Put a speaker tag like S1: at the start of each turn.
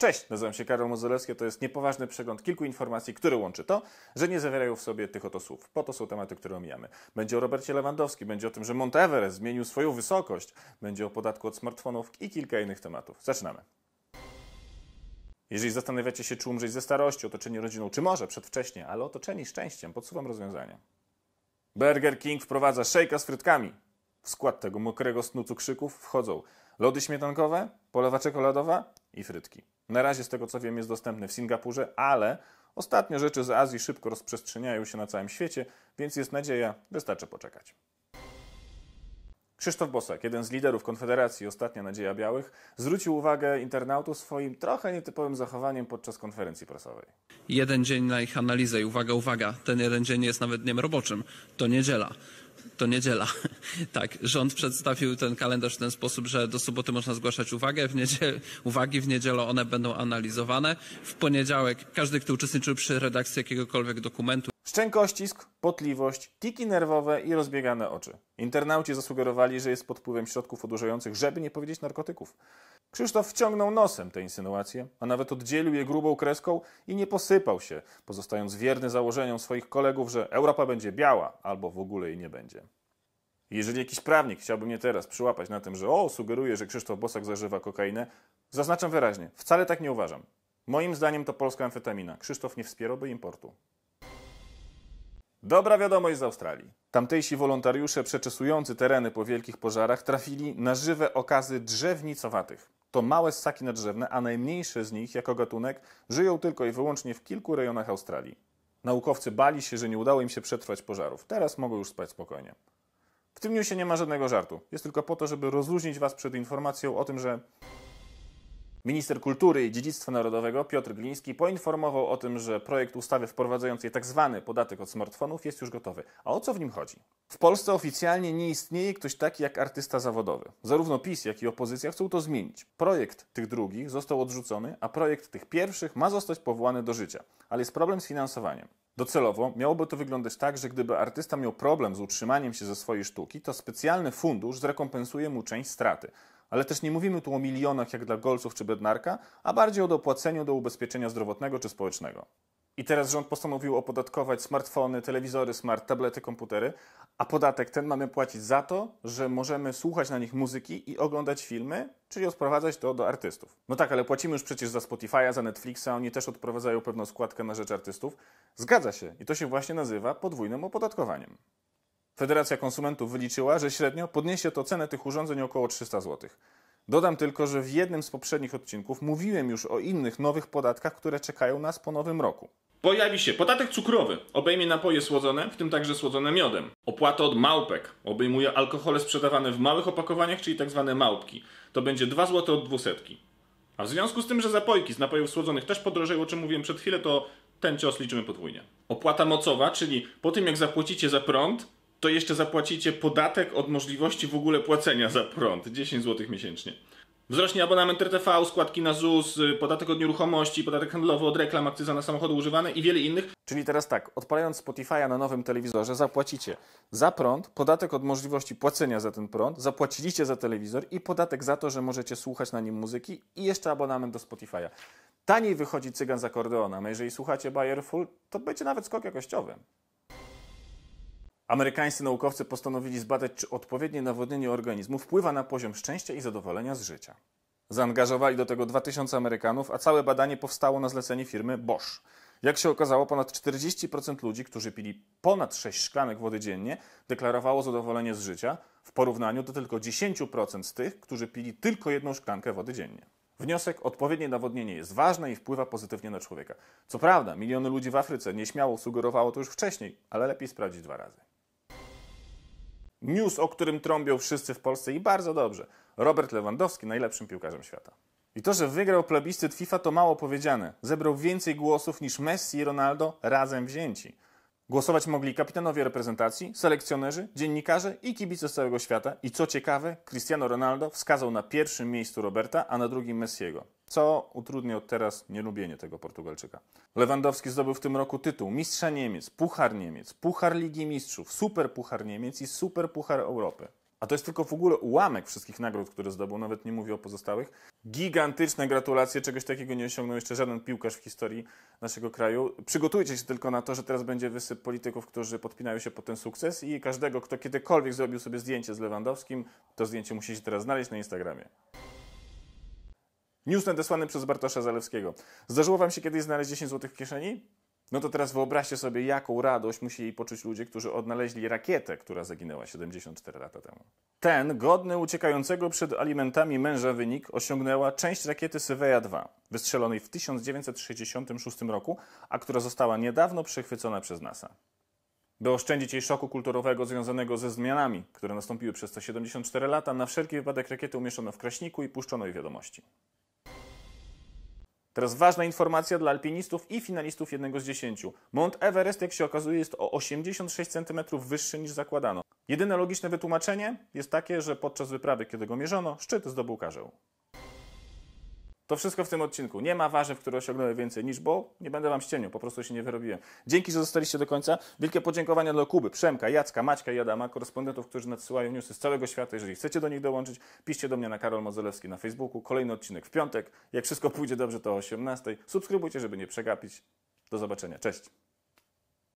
S1: Cześć, nazywam się Karol Mozolewski, to jest niepoważny przegląd kilku informacji, które łączy to, że nie zawierają w sobie tych oto słów. Po to są tematy, które omijamy. Będzie o Robercie Lewandowskim, będzie o tym, że Mount Everest zmienił swoją wysokość, będzie o podatku od smartfonów i kilka innych tematów. Zaczynamy. Jeżeli zastanawiacie się, czy umrzeć ze starości, otoczenie rodziną, czy może przedwcześnie, ale otoczeni szczęściem, podsuwam rozwiązanie. Burger King wprowadza szejka z frytkami. W skład tego mokrego snu cukrzyków wchodzą lody śmietankowe, polewa czekoladowa i frytki. Na razie, z tego co wiem, jest dostępny w Singapurze, ale ostatnio rzeczy z Azji szybko rozprzestrzeniają się na całym świecie, więc jest nadzieja, wystarczy poczekać. Krzysztof Bosak, jeden z liderów Konfederacji Ostatnia Nadzieja Białych, zwrócił uwagę internautów swoim trochę nietypowym zachowaniem podczas konferencji prasowej. Jeden dzień na ich analizę i uwaga, uwaga, ten jeden dzień jest nawet dniem roboczym, to niedziela to niedziela. Tak, rząd przedstawił ten kalendarz w ten sposób, że do soboty można zgłaszać uwagę, w niedziel, uwagi, w niedzielę one będą analizowane. W poniedziałek każdy, kto uczestniczył przy redakcji jakiegokolwiek dokumentu, Szczękościsk, potliwość, tiki nerwowe i rozbiegane oczy. Internauci zasugerowali, że jest pod wpływem środków odurzających, żeby nie powiedzieć narkotyków. Krzysztof wciągnął nosem te insynuacje, a nawet oddzielił je grubą kreską i nie posypał się, pozostając wierny założeniom swoich kolegów, że Europa będzie biała albo w ogóle jej nie będzie. Jeżeli jakiś prawnik chciałby mnie teraz przyłapać na tym, że o, sugeruje, że Krzysztof Bosak zażywa kokainę, zaznaczam wyraźnie, wcale tak nie uważam. Moim zdaniem to polska amfetamina. Krzysztof nie wspierałby importu. Dobra wiadomość z Australii. Tamtejsi wolontariusze przeczesujący tereny po wielkich pożarach trafili na żywe okazy drzewnicowatych. To małe ssaki nadrzewne, a najmniejsze z nich jako gatunek żyją tylko i wyłącznie w kilku rejonach Australii. Naukowcy bali się, że nie udało im się przetrwać pożarów. Teraz mogą już spać spokojnie. W tym newsie nie ma żadnego żartu. Jest tylko po to, żeby rozluźnić Was przed informacją o tym, że Minister Kultury i Dziedzictwa Narodowego Piotr Gliński poinformował o tym, że projekt ustawy wprowadzającej tzw. Tak podatek od smartfonów jest już gotowy. A o co w nim chodzi? W Polsce oficjalnie nie istnieje ktoś taki jak artysta zawodowy. Zarówno PiS, jak i opozycja chcą to zmienić. Projekt tych drugich został odrzucony, a projekt tych pierwszych ma zostać powołany do życia. Ale jest problem z finansowaniem. Docelowo miałoby to wyglądać tak, że gdyby artysta miał problem z utrzymaniem się ze swojej sztuki, to specjalny fundusz zrekompensuje mu część straty. Ale też nie mówimy tu o milionach jak dla Golców czy Bednarka, a bardziej o dopłaceniu do ubezpieczenia zdrowotnego czy społecznego. I teraz rząd postanowił opodatkować smartfony, telewizory smart, tablety, komputery, a podatek ten mamy płacić za to, że możemy słuchać na nich muzyki i oglądać filmy, czyli odprowadzać to do artystów. No tak, ale płacimy już przecież za Spotify'a, za Netflixa, oni też odprowadzają pewną składkę na rzecz artystów. Zgadza się i to się właśnie nazywa podwójnym opodatkowaniem. Federacja Konsumentów wyliczyła, że średnio podniesie to cenę tych urządzeń około 300 zł. Dodam tylko, że w jednym z poprzednich odcinków mówiłem już o innych nowych podatkach, które czekają nas po nowym roku. Pojawi się podatek cukrowy, obejmie napoje słodzone, w tym także słodzone miodem. Opłata od małpek obejmuje alkohole sprzedawane w małych opakowaniach, czyli tzw. Tak małpki. To będzie 2 zł od 200. A w związku z tym, że zapojki z napojów słodzonych też podrożeją, o czym mówiłem przed chwilą, to ten cios liczymy podwójnie. Opłata mocowa, czyli po tym jak zapłacicie za prąd, to jeszcze zapłacicie podatek od możliwości w ogóle płacenia za prąd 10 zł miesięcznie. Wzrośnie abonament RTV, składki na ZUS, y, podatek od nieruchomości, podatek handlowy od reklam, akcyza na samochody używane i wiele innych. Czyli teraz tak, odpalając Spotify'a na nowym telewizorze, zapłacicie za prąd, podatek od możliwości płacenia za ten prąd, zapłaciliście za telewizor i podatek za to, że możecie słuchać na nim muzyki i jeszcze abonament do Spotify'a. Taniej wychodzi cygan z akordeona, a jeżeli słuchacie Bayer Full, to będzie nawet skok jakościowy. Amerykańscy naukowcy postanowili zbadać, czy odpowiednie nawodnienie organizmu wpływa na poziom szczęścia i zadowolenia z życia. Zaangażowali do tego 2000 Amerykanów, a całe badanie powstało na zlecenie firmy Bosch. Jak się okazało, ponad 40% ludzi, którzy pili ponad 6 szklanek wody dziennie, deklarowało zadowolenie z życia w porównaniu do tylko 10% z tych, którzy pili tylko jedną szklankę wody dziennie. Wniosek: odpowiednie nawodnienie jest ważne i wpływa pozytywnie na człowieka. Co prawda, miliony ludzi w Afryce nieśmiało sugerowało to już wcześniej, ale lepiej sprawdzić dwa razy. News, o którym trąbią wszyscy w Polsce i bardzo dobrze. Robert Lewandowski najlepszym piłkarzem świata. I to, że wygrał plebiscyt FIFA to mało powiedziane. Zebrał więcej głosów niż Messi i Ronaldo razem wzięci. Głosować mogli kapitanowie reprezentacji, selekcjonerzy, dziennikarze i kibice z całego świata. I co ciekawe, Cristiano Ronaldo wskazał na pierwszym miejscu Roberta, a na drugim Messiego, co utrudnia od teraz nielubienie tego Portugalczyka. Lewandowski zdobył w tym roku tytuł Mistrza Niemiec, Puchar Niemiec, Puchar Ligi Mistrzów, Super Puchar Niemiec i Super Puchar Europy a to jest tylko w ogóle ułamek wszystkich nagród, które zdobył, nawet nie mówię o pozostałych. Gigantyczne gratulacje, czegoś takiego nie osiągnął jeszcze żaden piłkarz w historii naszego kraju. Przygotujcie się tylko na to, że teraz będzie wysyp polityków, którzy podpinają się po ten sukces i każdego, kto kiedykolwiek zrobił sobie zdjęcie z Lewandowskim, to zdjęcie musi się teraz znaleźć na Instagramie. News nadesłany przez Bartosza Zalewskiego. Zdarzyło Wam się kiedyś znaleźć 10 zł w kieszeni? No to teraz wyobraźcie sobie, jaką radość musieli poczuć ludzie, którzy odnaleźli rakietę, która zaginęła 74 lata temu. Ten, godny uciekającego przed alimentami męża wynik, osiągnęła część rakiety Syweja 2, wystrzelonej w 1966 roku, a która została niedawno przechwycona przez NASA. By oszczędzić jej szoku kulturowego związanego ze zmianami, które nastąpiły przez te 74 lata, na wszelki wypadek rakietę umieszczono w kraśniku i puszczono jej wiadomości. Teraz ważna informacja dla alpinistów i finalistów jednego z dziesięciu. Mount Everest, jak się okazuje, jest o 86 cm wyższy niż zakładano. Jedyne logiczne wytłumaczenie jest takie, że podczas wyprawy, kiedy go mierzono, szczyt zdobył karzeł. To wszystko w tym odcinku. Nie ma warzyw, które osiągnęły więcej niż bo nie będę wam ściemnił, po prostu się nie wyrobiłem. Dzięki, że zostaliście do końca. Wielkie podziękowania dla Kuby, Przemka, Jacka, Maćka i Adama, korespondentów, którzy nadsyłają newsy z całego świata. Jeżeli chcecie do nich dołączyć, piszcie do mnie na Karol Mozelewski na Facebooku. Kolejny odcinek w piątek. Jak wszystko pójdzie dobrze, to o 18. Subskrybujcie, żeby nie przegapić. Do zobaczenia. Cześć.